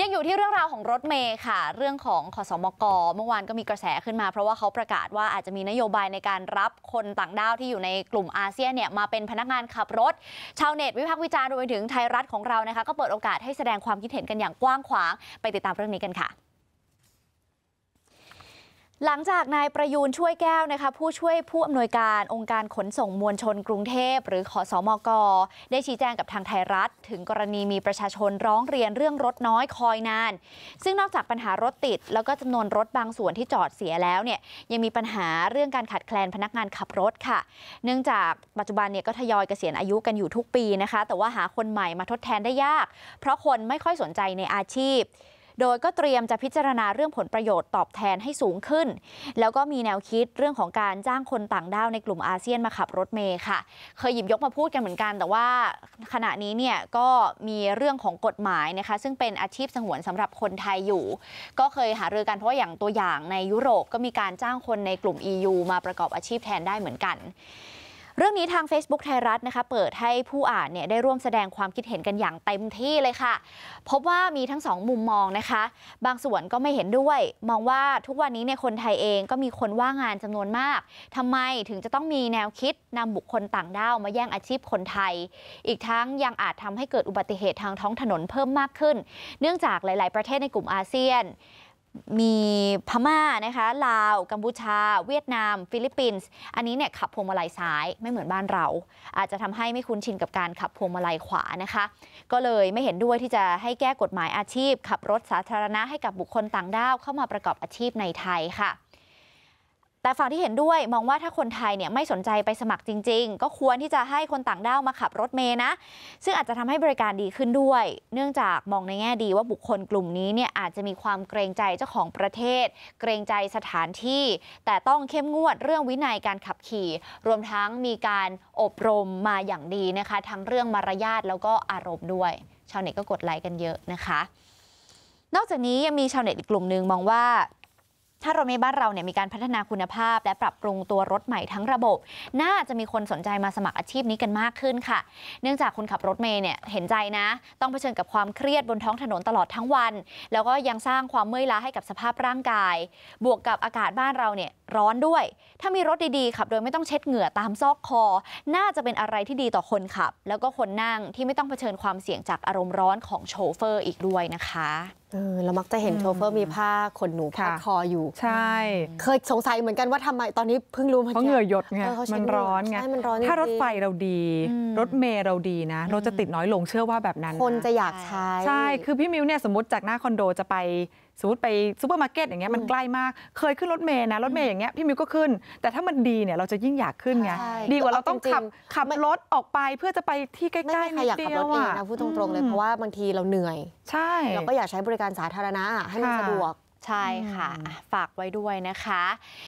ยังอยู่ที่เรื่องราวของรถเมย์ค่ะ เรื่องของขอสมก เมื่อวานก็มีกระแสขึ้นมา เพราะว่าเขาประกาศว่าอาจจะมีนโยบายในการรับคนต่างด้าวที่อยู่ในกลุ่มอาเซียนเนี่ย มาเป็นพนักงานขับรถ ชาวเน็ตวิพากษ์วิจารณ์รวมไปถึงไทยรัฐของเรานะคะ ก็เปิดโอกาสให้แสดงความคิดเห็นกันอย่างกว้างขวางไปติดตามเรื่องนี้กันค่ะหลังจากนายประยูนช่วยแก้วนะคะผู้ช่วยผู้อำนวยการองค์การขนส่งมวลชนกรุงเทพ หรือขอสอมอกได้ชี้แจงกับทางไทยรัฐ ถึงกรณีมีประชาชนร้องเรียนเรื่องรถน้อยคอยนาน ซึ่งนอกจากปัญหารถติด แล้วก็จำนวนรถบางส่วนที่จอดเสียแล้วเนี่ยยังมีปัญหาเรื่องการขาดแคลนพนักงานขับรถค่ะ เนื่องจากปัจจุบันเนี่ยก็ทยอยเกษียณอายุกันอยู่ทุกปีนะคะแต่ว่าหาคนใหม่มาทดแทนได้ยาก เพราะคนไม่ค่อยสนใจในอาชีพโดยก็เตรียมจะพิจารณาเรื่องผลประโยชน์ตอบแทนให้สูงขึ้น แล้วก็มีแนวคิดเรื่องของการจ้างคนต่างด้าวในกลุ่มอาเซียนมาขับรถเมย์ค่ะ เคยหยิบยกมาพูดกันเหมือนกัน แต่ว่าขณะนี้เนี่ยก็มีเรื่องของกฎหมายนะคะ ซึ่งเป็นอาชีพสงวนสำหรับคนไทยอยู่ ก็เคยหารือกัน เพราะาอย่างตัวอย่างในยุโรปก็มีการจ้างคนในกลุ่ม EU มาประกอบอาชีพแทนได้เหมือนกันเรื่องนี้ทาง Facebook ไทยรัฐนะคะเปิดให้ผู้อ่านเนี่ยได้ร่วมแสดงความคิดเห็นกันอย่างเต็มที่เลยค่ะ พบว่ามีทั้งสองมุมมองนะคะ บางส่วนก็ไม่เห็นด้วย มองว่าทุกวันนี้ในคนไทยเองก็มีคนว่างงานจำนวนมาก ทำไมถึงจะต้องมีแนวคิดนำบุคคลต่างด้าวมาแย่งอาชีพคนไทย อีกทั้งยังอาจทำให้เกิดอุบัติเหตุทางท้องถนนเพิ่มมากขึ้น เนื่องจากหลายๆประเทศในกลุ่มอาเซียนมีพม่านะคะ ลาว กัมพูชา เวียดนาม ฟิลิปปินส์อันนี้เนี่ยขับพวงมาลัยซ้ายไม่เหมือนบ้านเรา อาจจะทำให้ไม่คุ้นชินกับการขับพวงมาลัยขวานะคะ ก็เลยไม่เห็นด้วยที่จะให้แก้กฎหมายอาชีพ ขับรถสาธารณะให้กับบุคคลต่างด้าว เข้ามาประกอบอาชีพในไทยค่ะแต่ฝั่งที่เห็นด้วยมองว่าถ้าคนไทยเนี่ยไม่สนใจไปสมัครจริงๆ ก็ควรที่จะให้คนต่างด้าวมาขับรถเมย์นะ ซึ่งอาจจะทำให้บริการดีขึ้นด้วย เนื่องจากมองในแง่ดีว่าบุคคลกลุ่มนี้เนี่ยอาจจะมีความเกรงใจเจ้าของประเทศ เกรงใจสถานที่ แต่ต้องเข้มงวดเรื่องวินัยการขับขี่ รวมทั้งมีการอบรมมาอย่างดีนะคะทั้งเรื่องมารยาทแล้วก็อารมณ์ด้วย ชาวเน็ตก็กดไลค์กันเยอะนะคะ นอกจากนี้ยังมีชาวเน็ตอีกกลุ่มหนึ่งมองว่าถ้ารถเมล์บ้านเราเนี่ยมีการพัฒนาคุณภาพและปรับปรุงตัวรถใหม่ทั้งระบบ น่าจะมีคนสนใจมาสมัครอาชีพนี้กันมากขึ้นค่ะ เนื่องจากคนขับรถเมล์เนี่ยเห็นใจนะ ต้องเผชิญกับความเครียดบนท้องถนนตลอดทั้งวัน แล้วก็ยังสร้างความเมื่อยล้าให้กับสภาพร่างกาย บวกกับอากาศบ้านเราเนี่ยร้อนด้วย ถ้ามีรถดีๆขับ โดยไม่ต้องเช็ดเหงื่อตามซอกคอ น่าจะเป็นอะไรที่ดีต่อคนขับ แล้วก็คนนั่งที่ไม่ต้องเผชิญความเสี่ยงจากอารมณ์ร้อนของโชเฟอร์อีกด้วยนะคะ เออเรามักจะเห็นโชเฟอร์มีผ้าขนหนูพันคออยู่ ใช่ เคยสงสัยเหมือนกันว่าทำไมตอนนี้เพิ่งรู้มเพราะเหงื่อหยดไง มันร้อนไง ถ้ารถไฟเราดี รถเมล์เราดีนะรถจะติดน้อยลงเชื่อว่าแบบนั้น คนจะอยากใช้ ใช่ คือพี่มิวเนี่ยสมมติจากหน้าคอนโดจะไปสมมติไปซูเปอร์มาร์เก็ตอย่างเงี้ยมันใกล้มาก เคยขึ้นรถเมย์นะ รถเมย์อย่างเงี้ยพี่มิวก็ขึ้น แต่ถ้ามันดีเนี่ยเราจะยิ่งอยากขึ้นไงดีกว่าเราต้องขับขับรถออกไป เพื่อจะไปที่ใกล้ๆน่ใเดียวองะนะพูดตรงๆเลยเพราะว่าบางทีเราเหนื่อย ใช่เราก็อยากใช้บริการสาธารณะให้มันสะดวกใช่ค่ะฝากไว้ด้วยนะคะ